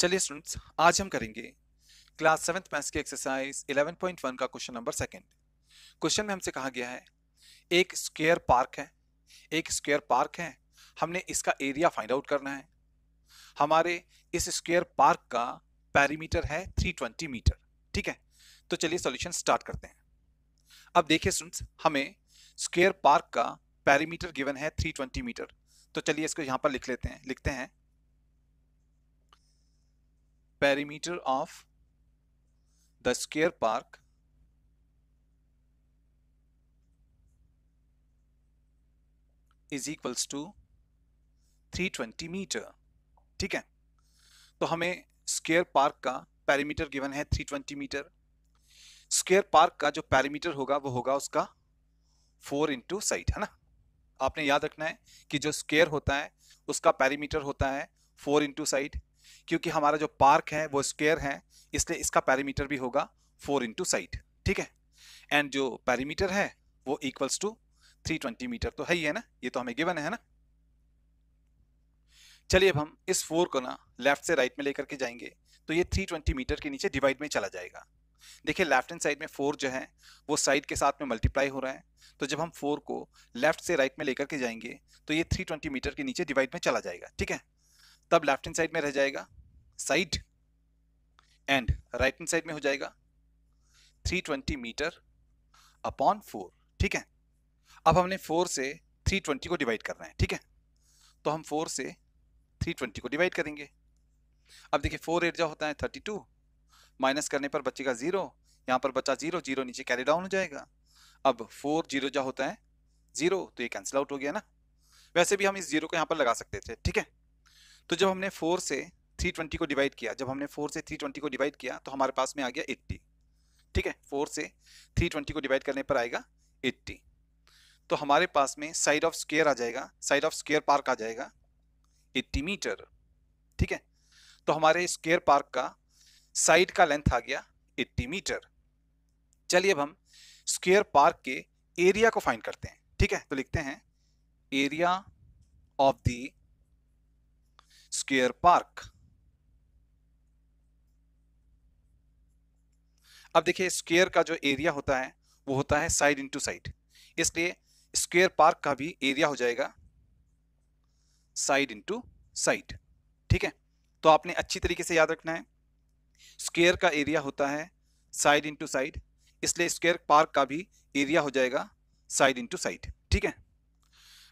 चलिए स्टूडेंट्स आज हम करेंगे क्लास सेवेंथ मैथ्स की एक्सरसाइज 11.1 का क्वेश्चन नंबर सेकंड क्वेश्चन में हमसे कहा गया है एक स्क्वेयर पार्क है एक स्क्वेयर पार्क है हमने इसका एरिया फाइंड आउट करना है हमारे इस स्क्वेयर पार्क का पैरीमीटर है 320 मीटर ठीक है तो चलिए सॉल्यूशन स्टार्ट करते हैं अब देखिए स्टूडेंट्स हमें स्क्वेयर पार्क का पैरीमीटर गिवन है ट्वेंटी मीटर तो चलिए इसको यहाँ पर लिख लेते हैं लिखते हैं perimeter of the square park is equals to 320 metre ठीक है तो हमें स्केयर पार्क का पैरीमीटर गिवन है 320 मीटर स्केयर पार्क का जो पैरीमीटर होगा वो होगा उसका फोर इंटू साइड है ना आपने याद रखना है कि जो स्केयर होता है उसका पैरीमीटर होता है फोर इंटू साइड क्योंकि हमारा जो पार्क है वो स्क्वेयर है इसलिए इसका पैरामीटर भी होगा फोर इंटू साइड ठीक है एंड जो पैरीमीटर है वो equals to three twenty metre तो है ही है ना ये तो हमें गिवन है ना चलिए अब हम इस फोर को ना लेफ्ट से राइट में लेकर के जाएंगे तो ये थ्री ट्वेंटी मीटर के नीचे डिवाइड में चला जाएगा देखिए लेफ्ट हैंड साइड में फोर जो है वो साइड के साथ में मल्टीप्लाई हो रहा है तो जब हम फोर को लेफ्ट से राइट में लेकर के जाएंगे तो ये थ्री ट्वेंटी मीटर के नीचे डिवाइड में चला जाएगा ठीक है तब लेफ्ट हैंड साइड में रह जाएगा side and right hand side में हो जाएगा 320 मीटर अपॉन फोर ठीक है अब हमने फोर से 320 को डिवाइड करना है ठीक है तो हम फोर से 320 को डिवाइड करेंगे अब देखिए फोर एट जो होता है 32 माइनस करने पर बचेगा जीरो यहाँ पर बचा जीरो जीरो नीचे कैरी डाउन हो जाएगा अब फोर जीरो जो होता है जीरो तो ये कैंसिल आउट हो गया ना वैसे भी हम इस जीरो को यहाँ पर लगा सकते थे ठीक है तो जब हमने फोर से थ्री ट्वेंटी को डिवाइड किया जब हमने फोर से थ्री ट्वेंटी को डिवाइड किया तो हमारे पास में आ गया एट्टी ठीक है फोर से थ्री ट्वेंटी को डिवाइड करने पर आएगा एट्टी तो हमारे पास में साइड ऑफ स्केयर आ जाएगा साइड ऑफ स्केयर पार्क आ जाएगा एट्टी मीटर ठीक है तो हमारे स्केयर पार्क का साइड का लेंथ आ गया एट्टी मीटर चलिए अब हम स्केयर पार्क के एरिया को फाइंड करते हैं ठीक है तो लिखते हैं area of the square park अब देखिए स्क्वेयर का जो एरिया होता है वो होता है साइड इनटू साइड इसलिए स्क्वेयर पार्क का भी एरिया हो जाएगा साइड इनटू साइड ठीक है तो आपने अच्छी तरीके से याद रखना है स्क्वेयर का एरिया होता है साइड इनटू साइड इसलिए स्क्वेयर पार्क का भी एरिया हो जाएगा साइड इनटू साइड ठीक है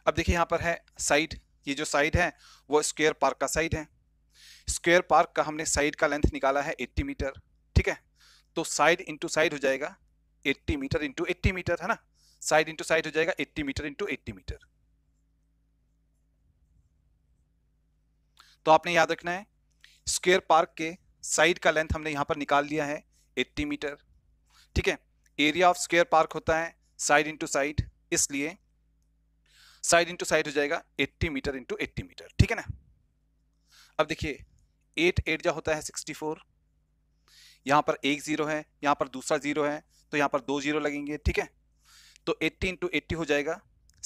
अब देखिए यहां पर है साइड ये जो साइड है वो स्क्वेयर पार्क का साइड है स्क्वेयर पार्क का हमने साइड का लेंथ निकाला है 80 मीटर ठीक है तो साइड इंटू साइड हो जाएगा 80 मीटर इंटू एट्टी मीटर है ना साइड इंटू साइड हो जाएगा 80 मीटर इंटू एट्टी मीटर तो आपने याद रखना है स्क्वेयर पार्क के साइड का लेंथ हमने यहां पर निकाल लिया है 80 मीटर ठीक है एरिया ऑफ स्क्वेयर पार्क होता है साइड इंटू साइड इसलिए साइड इंटू साइड हो जाएगा 80 मीटर इंटू एट्टी मीटर ठीक है ना अब देखिए एट एट जा होता है 64 यहाँ पर एक जीरो है यहाँ पर दूसरा जीरो है तो यहाँ पर दो जीरो लगेंगे ठीक है तो 80 इंटू एट्टी हो जाएगा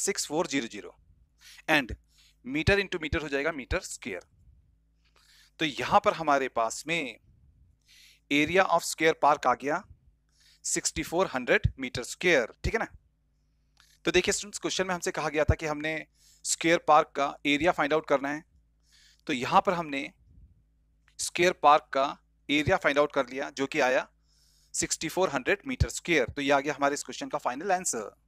six four zero zero and metre into metre हो जाएगा मीटर स्क्वेयर तो यहाँ पर हमारे पास में एरिया ऑफ स्क्वेयर पार्क आ गया 6400 मीटर स्क्वेयर ठीक है ना तो देखिए स्टूडेंट्स क्वेश्चन में हमसे कहा गया था कि हमने स्केयर पार्क का एरिया फाइंड आउट करना है तो यहाँ पर हमने स्केयर पार्क का एरिया फाइंड आउट कर लिया जो कि आया 6400 मीटर स्क्वेयर तो ये आ गया हमारे इस क्वेश्चन का फाइनल आंसर